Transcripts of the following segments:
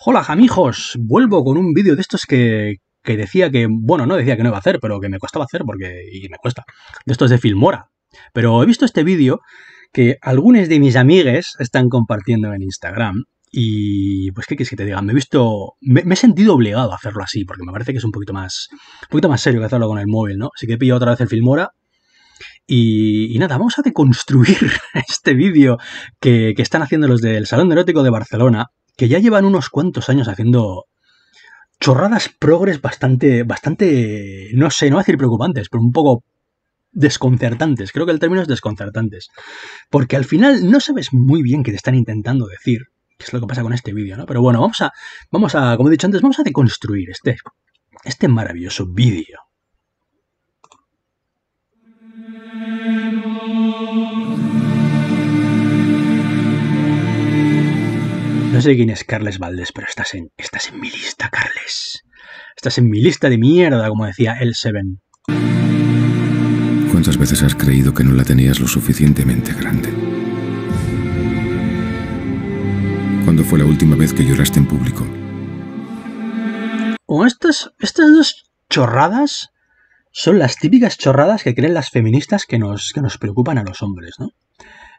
Hola, amigos. Vuelvo con un vídeo de estos que, decía que, bueno, no decía que no iba a hacer, pero que me costaba hacer porque y me cuesta. De estos de Filmora. Pero he visto este vídeo que algunos de mis amigues están compartiendo en Instagram. Y pues, ¿qué quieres que te diga? Me he visto. Me, he sentido obligado a hacerlo así, porque me parece que es un poquito más. Un poquito más serio que hacerlo con el móvil, ¿no? Así que he pillado otra vez el Filmora. Y, y, nada, vamos a deconstruir este vídeo que, que, están haciendo los del Salón Erótico de Barcelona que ya llevan unos cuantos años haciendo chorradas progres bastante, bastante, no sé, no voy a decir preocupantes, pero un poco desconcertantes. Creo que el término es desconcertantes. Porque al final no sabes muy bien qué te están intentando decir, que es lo que pasa con este vídeo, ¿no? Pero bueno, vamos a, vamos a, como he dicho antes, vamos a deconstruir este, este maravilloso vídeo. No sé quién es Carles Valdés, pero estás en, estás en mi lista, Carles. Estás en mi lista de mierda, como decía El Seven. ¿Cuántas veces has creído que no la tenías lo suficientemente grande? ¿Cuándo fue la última vez que lloraste en público? O estas, estas dos chorradas son las típicas chorradas que creen las feministas que nos, que nos preocupan a los hombres, ¿no?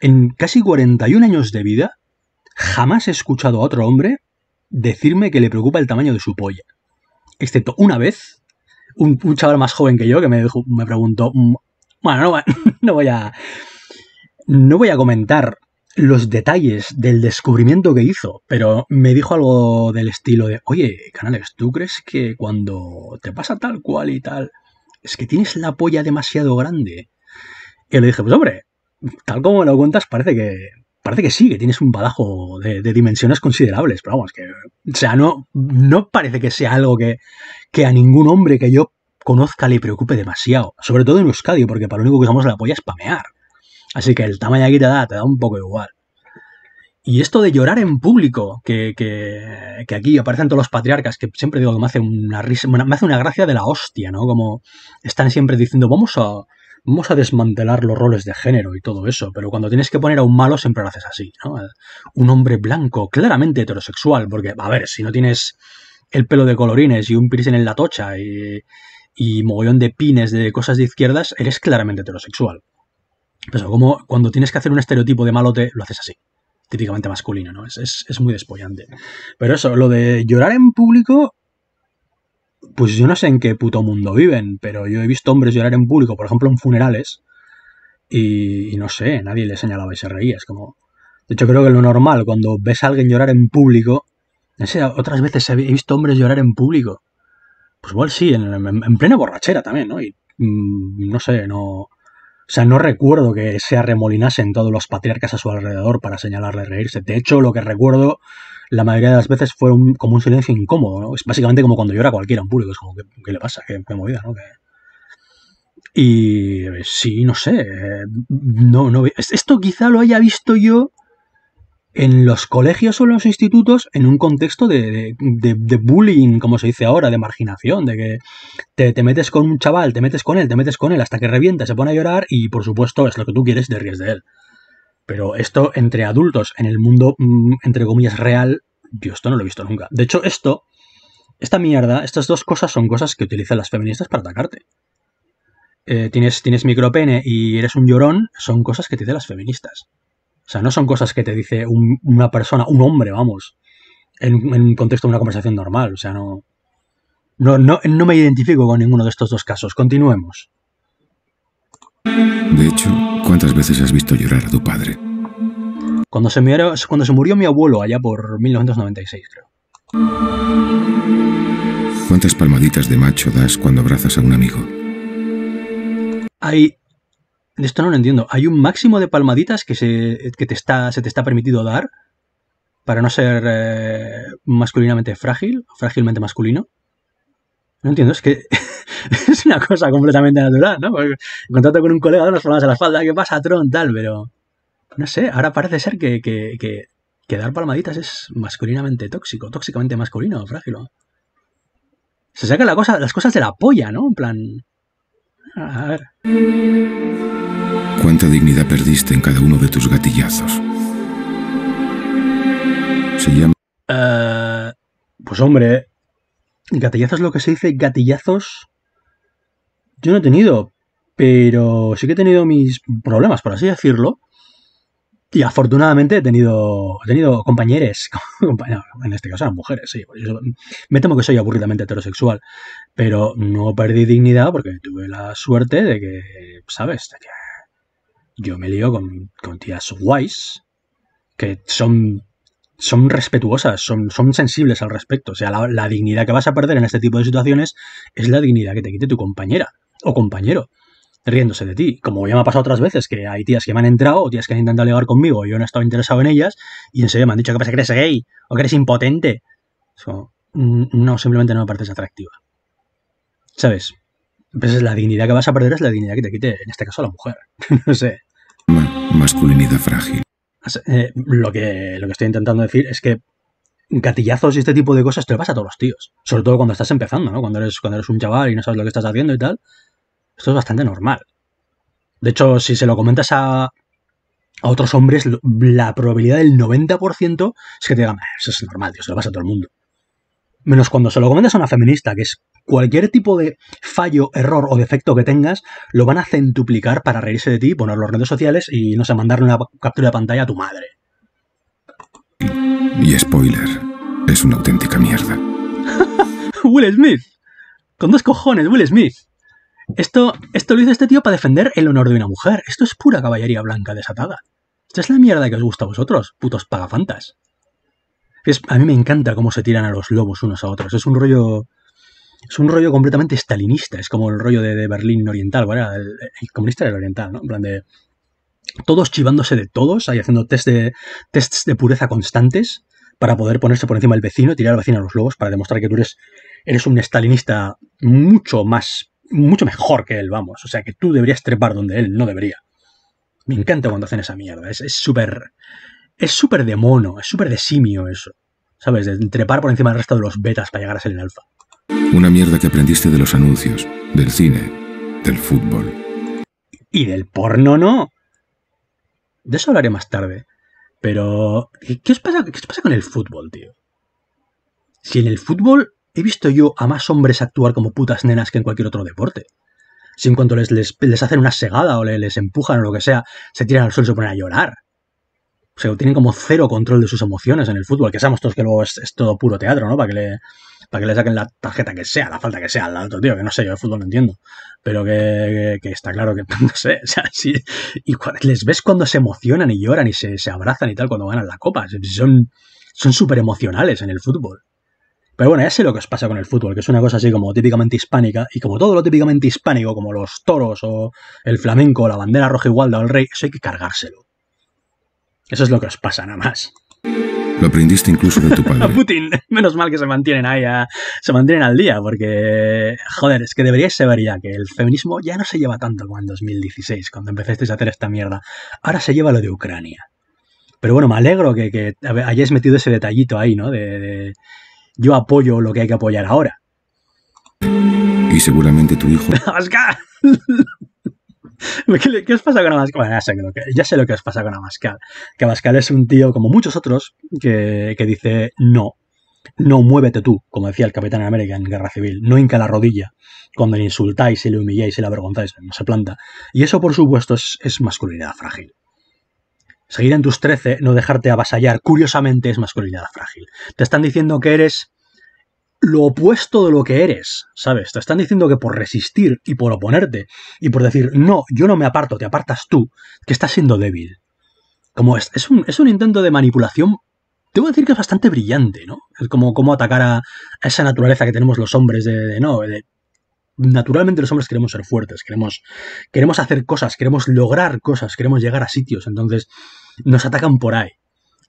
En casi 41 años de vida, Jamás he escuchado a otro hombre decirme que le preocupa el tamaño de su polla. Excepto una vez, un, chaval más joven que yo que me, me preguntó, mm, bueno, no, voy a... No voy a comentar los detalles del descubrimiento que hizo, pero me dijo algo del estilo de, oye, Canales, ¿tú crees que cuando te pasa tal cual y tal, es que tienes la polla demasiado grande? Y le dije, pues hombre, tal como me lo cuentas, parece que, parece que sí, que tienes un badajo de, dimensiones considerables, pero vamos, que, o sea, no, no parece que sea algo que, que a ningún hombre que yo conozca le preocupe demasiado, sobre todo en Euskadi, porque para lo único que usamos la polla es pamear. Así que el tamaño aquí te da, te da un poco igual. Y esto de llorar en público, que, que, que, aquí aparecen todos los patriarcas, que siempre digo que me hace una risa, me hace una gracia de la hostia, ¿no? Como están siempre diciendo, vamos a, vamos a desmantelar los roles de género y todo eso, pero cuando tienes que poner a un malo siempre lo haces así, ¿no? Un hombre blanco, claramente heterosexual, porque, a ver, si no tienes el pelo de colorines y un piercing en la tocha y, y mogollón de pines de cosas de izquierdas, eres claramente heterosexual. Pero como cuando tienes que hacer un estereotipo de malote, lo haces así. Típicamente masculino, ¿no? Es, es muy despollante. Pero eso, lo de llorar en público, pues yo no sé en qué puto mundo viven, pero yo he visto hombres llorar en público, por ejemplo, en funerales, y, no sé, nadie le señalaba y se reía. Es como. De hecho, creo que lo normal, cuando ves a alguien llorar en público, no sé, otras veces he visto hombres llorar en público. Pues igual sí, en, plena borrachera también, ¿no? Y mm, no sé, no. O sea, no recuerdo que se arremolinasen todos los patriarcas a su alrededor para señalarle reírse. De hecho, lo que recuerdo la mayoría de las veces fue como un silencio incómodo, ¿no? Es básicamente como cuando llora cualquiera en público, es como, ¿qué, le pasa? ¿Qué, me movida, no? Y eh, sí, no sé, eh, no, no, esto quizá lo haya visto yo en los colegios o en los institutos en un contexto de, bullying, como se dice ahora, de marginación, de que te, te, metes con un chaval, te metes con él, te metes con él hasta que revienta, se pone a llorar y por supuesto es lo que tú quieres, te ríes de él. Pero esto entre adultos, en el mundo, mm, entre comillas, real, yo esto no lo he visto nunca. De hecho, esto, esta mierda, estas dos cosas son cosas que utilizan las feministas para atacarte. Eh, tienes, tienes micropene y eres un llorón, son cosas que te dicen las feministas. O sea, no son cosas que te dice una persona, un hombre, vamos, en, en, un contexto de una conversación normal. O sea, no, no, no, no me identifico con ninguno de estos dos casos. Continuemos. De hecho, ¿cuántas veces has visto llorar a tu padre? Cuando se, murió, cuando se murió mi abuelo, allá por 1996, creo. ¿Cuántas palmaditas de macho das cuando abrazas a un amigo? Hay. Esto no lo entiendo. Hay un máximo de palmaditas que se, que te, está, se te está permitido dar para no ser eh, masculinamente frágil, frágilmente masculino. No entiendo, es que es una cosa completamente natural, ¿no? Porque en contacto con un colega de unas a la espalda, ¿qué pasa, Tron? Tal, pero no sé, ahora parece ser que, que, dar palmaditas es masculinamente tóxico, tóxicamente masculino, frágil. Se saca la cosa, las cosas de la polla, ¿no? En plan... A ver. ¿Cuánta dignidad perdiste en cada uno de tus gatillazos? Se llama... Eh, pues hombre, gatillazos lo que se dice, gatillazos yo no he tenido, pero sí que he tenido mis problemas, por así decirlo. Y afortunadamente he tenido, he tenido compañeros, en este caso eran mujeres, Me temo que soy aburridamente heterosexual, pero no perdí dignidad porque tuve la suerte de que, ¿sabes? yo me lío con, tías guays que son, son respetuosas, son, son sensibles al respecto. O sea, la, la dignidad que vas a perder en este tipo de situaciones es la dignidad que te quite tu compañera o compañero riéndose de ti. Como ya me ha pasado otras veces, que hay tías que me han entrado o tías que han intentado llegar conmigo y yo no he estado interesado en ellas y en serio me han dicho que pasa que eres gay o que eres impotente. Mm, no, simplemente no me pareces atractiva. ¿Sabes? Pues la dignidad que vas a perder es la dignidad que te quite, en este caso, a la mujer. no sé. masculinidad frágil. Eh, lo, que, lo que estoy intentando decir es que gatillazos y este tipo de cosas te lo pasa a todos los tíos. Sobre todo cuando estás empezando, ¿no? Cuando eres, cuando eres un chaval y no sabes lo que estás haciendo y tal. Esto es bastante normal. De hecho, si se lo comentas a, otros hombres, la probabilidad del 90% es que te digan, ah, eso es normal, tío, se lo pasa a todo el mundo. Menos cuando se lo comentas a una feminista, que es cualquier tipo de fallo, error o defecto que tengas, lo van a centuplicar para reírse de ti, ponerlo en redes sociales y, no sé, mandarle una captura de pantalla a tu madre. Y spoiler, es una auténtica mierda. Will Smith. Con dos cojones, Will Smith. Esto, esto lo hizo este tío para defender el honor de una mujer. Esto es pura caballería blanca desatada. Esta es la mierda que os gusta a vosotros, putos pagafantas. Es, a mí me encanta cómo se tiran a los lobos unos a otros. Es un rollo. Es un rollo completamente estalinista. Es como el rollo de, Berlín Oriental, ¿vale? El, comunista era el oriental, ¿no? En plan de. Todos chivándose de todos, ahí haciendo test de, tests de pureza constantes para poder ponerse por encima del vecino, tirar al vecino a los lobos para demostrar que tú eres, eres un estalinista mucho más mucho mejor que él, vamos. O sea, que tú deberías trepar donde él no debería. Me encanta cuando hacen esa mierda. Es súper. Es súper de mono, es súper de simio eso. ¿Sabes? De trepar por encima del resto de los betas para llegar a ser el alfa. Una mierda que aprendiste de los anuncios, del cine, del fútbol. Y del porno no. De eso hablaré más tarde. Pero, ¿qué os pasa, qué os pasa con el fútbol, tío? Si en el fútbol he visto yo a más hombres actuar como putas nenas que en cualquier otro deporte. Si en cuanto les, les, hacen una segada o les, empujan o lo que sea, se tiran al suelo y se ponen a llorar. O sea, tienen como cero control de sus emociones en el fútbol, que sabemos todos que luego es, todo puro teatro, ¿no? Para que, le, para que le saquen la tarjeta que sea, la falta que sea al alto, tío, que no sé, yo de fútbol no entiendo. Pero que, está claro que, no sé, o sea, sí. Y les ves cuando se emocionan y lloran y se, abrazan y tal cuando ganan la copa. Son súper emocionales en el fútbol. Pero bueno, ya sé lo que os pasa con el fútbol, que es una cosa así como típicamente hispánica, y como todo lo típicamente hispánico, como los toros o el flamenco, o la bandera roja igualda o el rey, eso hay que cargárselo. Eso es lo que os pasa nada más. Lo aprendiste incluso de tu padre. a Putin, menos mal que se mantienen ahí, se mantienen al día, porque, joder, es que deberíais saber ya que el feminismo ya no se lleva tanto como en 2016, cuando empezasteis a hacer esta mierda. Ahora se lleva lo de Ucrania. Pero bueno, me alegro que, hayáis metido ese detallito ahí, ¿no? de, yo apoyo lo que hay que apoyar ahora. Y seguramente tu hijo. ¡Abascal! ¿Qué, os pasa con Abascal? Bueno, ya sé, lo que, os pasa con Abascal. Que Abascal es un tío, como muchos otros, que, dice no. No muévete tú, como decía el Capitán América en Guerra Civil. No hinca la rodilla cuando le insultáis y le humilláis y le avergonzáis. No se planta. Y eso, por supuesto, es masculinidad frágil. Seguir en tus trece, no dejarte avasallar, curiosamente es masculinidad frágil. Te están diciendo que eres lo opuesto de lo que eres, ¿sabes? Te están diciendo que por resistir y por oponerte y por decir, no, yo no me aparto, te apartas tú, que estás siendo débil. Como es, es, un, intento de manipulación, a decir que es bastante brillante, ¿no? Es como, atacar a, esa naturaleza que tenemos los hombres de no, de naturalmente los hombres queremos ser fuertes, queremos, queremos hacer cosas, queremos lograr cosas, queremos llegar a sitios, entonces nos atacan por ahí.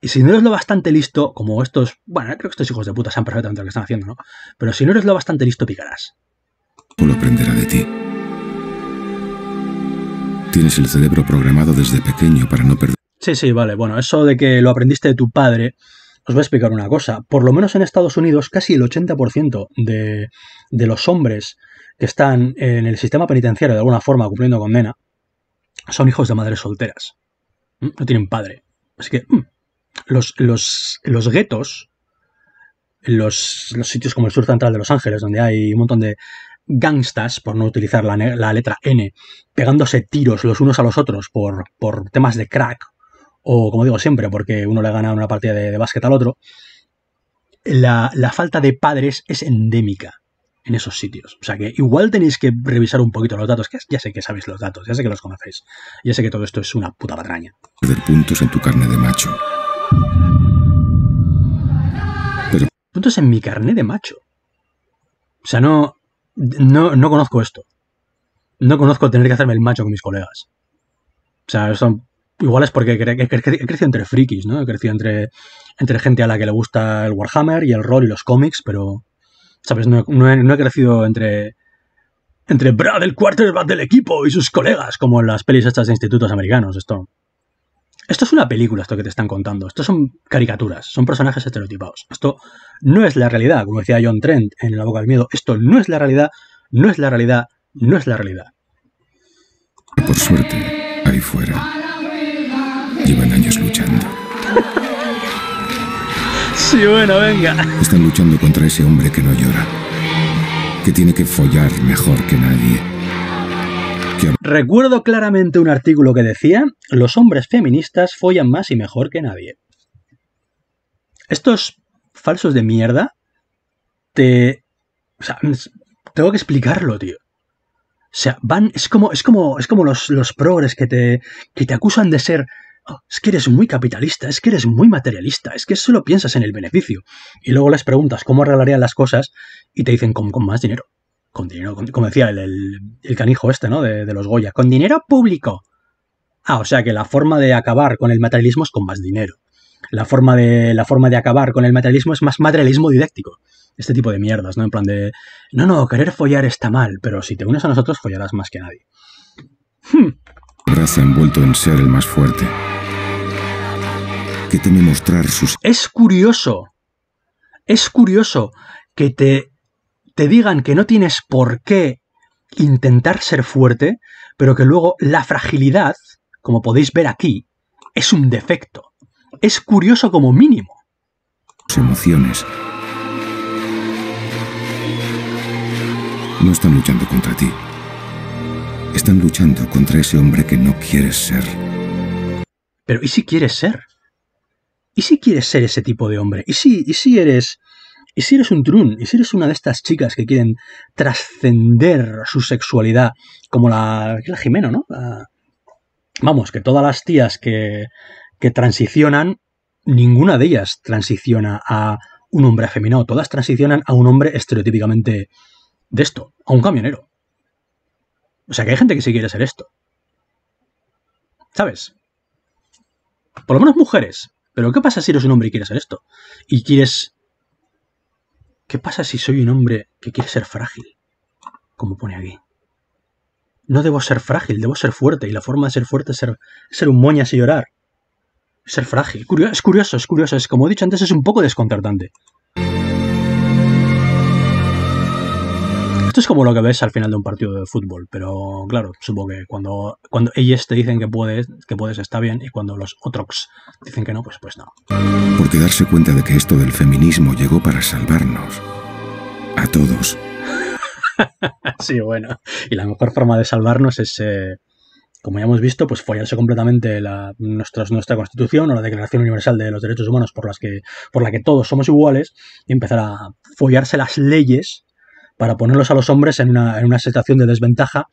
Y si no eres lo bastante listo, como estos, bueno, creo que estos hijos de puta saben perfectamente lo que están haciendo, ¿no? Pero si no eres lo bastante listo, picarás. lo aprenderá de ti. Tienes el cerebro programado desde pequeño para no perder. Sí, sí, vale. Bueno, eso de que lo aprendiste de tu padre, os voy a explicar una cosa. Por lo menos en Estados Unidos, casi el 80% de, de los hombres que están en el sistema penitenciario de alguna forma cumpliendo condena, son hijos de madres solteras. ¿Mm? No tienen padre. Así que mm, los, los, los guetos, los, los, sitios como el sur central de Los Ángeles, donde hay un montón de gangstas, por no utilizar la, letra N, pegándose tiros los unos a los otros por, por, temas de crack, o como digo siempre, porque uno le gana una partida de, básquet al otro, la falta de padres es endémica en esos sitios. O sea que igual tenéis que revisar un poquito los datos, que ya sé que sabéis los datos, ya sé que los conocéis, ya sé que todo esto es una puta patraña. puntos en tu carne de macho. Puntos en mi carne de macho. O sea, no, no, conozco esto. No conozco tener que hacerme el macho con mis colegas. O sea, son igual es porque he, crecido entre frikis, ¿no? He crecido entre, entre gente a la que le gusta el Warhammer y el rol y los cómics, pero ¿Sabes? No, he, crecido entre, entre Brad, el quarterback del equipo, y sus colegas, como en las pelis estas de institutos americanos. Esto, esto es una película, esto que te están contando. Esto son caricaturas, son personajes estereotipados. Esto no es la realidad, como decía John Trent en La Boca del Miedo. Esto no es la realidad, no es la realidad, no es la realidad. Por suerte, ahí fuera, llevan años Sí, bueno, venga. Están luchando contra ese hombre que no llora. Que tiene que follar mejor que nadie. Recuerdo claramente un artículo que decía, los hombres feministas follan más y mejor que nadie. Estos falsos de mierda te... O sea, tengo que explicarlo, tío. O sea, van, es como, es como, es como los, los progres que te, que te acusan de ser es que eres muy capitalista, es que eres muy materialista, es que solo piensas en el beneficio. Y luego les preguntas cómo arreglarían las cosas y te dicen con, más dinero. Con dinero, como decía el, canijo este, ¿no? De, los Goya, con dinero público. Ah, o sea que la forma de acabar con el materialismo es con más dinero. La forma de, la forma de acabar con el materialismo es más materialismo didáctico este tipo de mierdas, ¿no? En plan de, no, no, querer follar está mal, pero si te unes a nosotros follarás más que nadie. Hmm. envuelto en ser el más fuerte que mostrar sus... Es curioso, es curioso que te, te digan que no tienes por qué intentar ser fuerte, pero que luego la fragilidad, como podéis ver aquí, es un defecto. Es curioso como mínimo. Emociones. No están luchando contra ti. Están luchando contra ese hombre que no quieres ser. Pero ¿y si quieres ser? ¿Y si quieres ser ese tipo de hombre? ¿Y si, si eres... ¿Y si eres un trun? ¿Y si eres una de estas chicas que quieren trascender su sexualidad? Como la, la Jimeno, ¿no? vamos, que todas las tías que, que transicionan, ninguna de ellas transiciona a un hombre afeminado. Todas transicionan a un hombre estereotípicamente de esto, a un camionero. O sea que hay gente que sí quiere ser esto. ¿Sabes? Por lo menos mujeres. Pero ¿qué pasa si eres un hombre y quieres hacer esto? Y quieres... ¿Qué pasa si soy un hombre que quiere ser frágil? Como pone aquí. No debo ser frágil, debo ser fuerte. Y la forma de ser fuerte es ser, ser un moñas y llorar. Ser frágil. es curioso, es curioso. Es como he dicho antes, es un poco desconcertante. Esto es como lo que ves al final de un partido de fútbol, pero claro, supongo que cuando, cuando ellos te dicen que puedes, que puedes está bien, y cuando los otros dicen que no, pues, pues no. Porque darse cuenta de que esto del feminismo llegó para salvarnos. A todos. sí, bueno. Y la mejor forma de salvarnos es... Eh, como ya hemos visto, pues follarse completamente nuestra, nuestra Constitución o la Declaración Universal de los Derechos Humanos por, las que, por la que todos somos iguales y empezar a follarse las leyes para ponerlos a los hombres en una, situación de desventaja.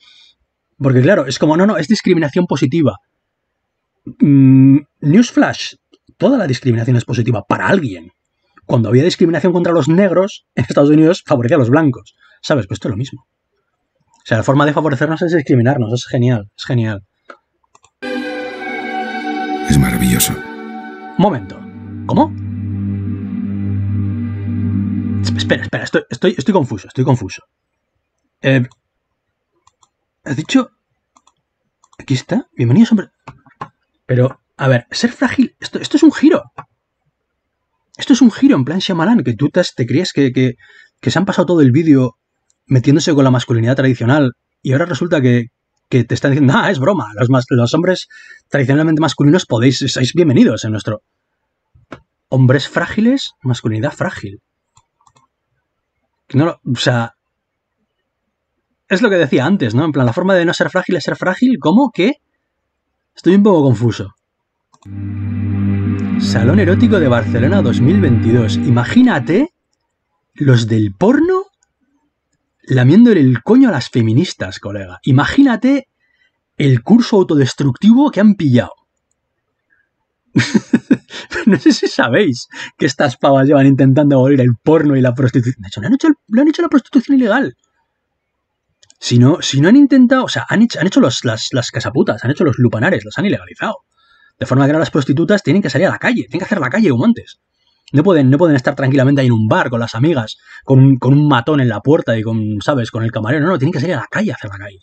Porque claro, es como, no, no, es discriminación positiva. Mm, newsflash, toda la discriminación es positiva para alguien. Cuando había discriminación contra los negros, en Estados Unidos favorecía a los blancos. ¿Sabes? Pues esto es lo mismo. O sea, la forma de favorecernos es discriminarnos. Es genial, es genial. Es maravilloso. Momento. ¿Cómo? Espera, espera, estoy, estoy, confuso, estoy confuso. Eh, ¿Has dicho? Aquí está. Bienvenidos, hombre. Pero, a ver, ser frágil, esto, esto es un giro. Esto es un giro en plan Shyamalan, que tú te, crees que, se han pasado todo el vídeo metiéndose con la masculinidad tradicional y ahora resulta que, te están diciendo, ah, es broma, los, los, hombres tradicionalmente masculinos podéis, sois bienvenidos en nuestro... Hombres frágiles, masculinidad frágil. No o sea, es lo que decía antes, ¿no? En plan, la forma de no ser frágil es ser frágil. ¿Cómo? ¿Qué? Estoy un poco confuso. Salón Erótico de Barcelona 2022. Imagínate los del porno lamiendo el coño a las feministas, colega. Imagínate el curso autodestructivo que han pillado. no sé si sabéis que estas pavas llevan intentando abolir el porno y la prostitución. De hecho, le han hecho, la prostitución ilegal. Si no, si no han intentado, o sea, han hecho, los, las, casaputas, han hecho los lupanares, los han ilegalizado. De forma que ahora las prostitutas tienen que salir a la calle, tienen que hacer la calle como antes. No pueden, no pueden estar tranquilamente ahí en un bar con las amigas, con un, matón en la puerta y con, ¿sabes?, con el camarero. No, no, tienen que salir a la calle a hacer la calle.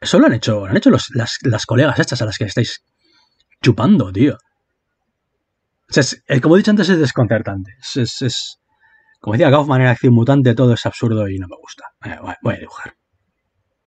Eso lo han hecho, han hecho las, las colegas estas a las que estáis chupando, tío es, eh, como he dicho antes, es desconcertante. Es, es, como decía Kaufman era Acción Mutante, todo es absurdo y no me gusta. Eh, voy a dibujar.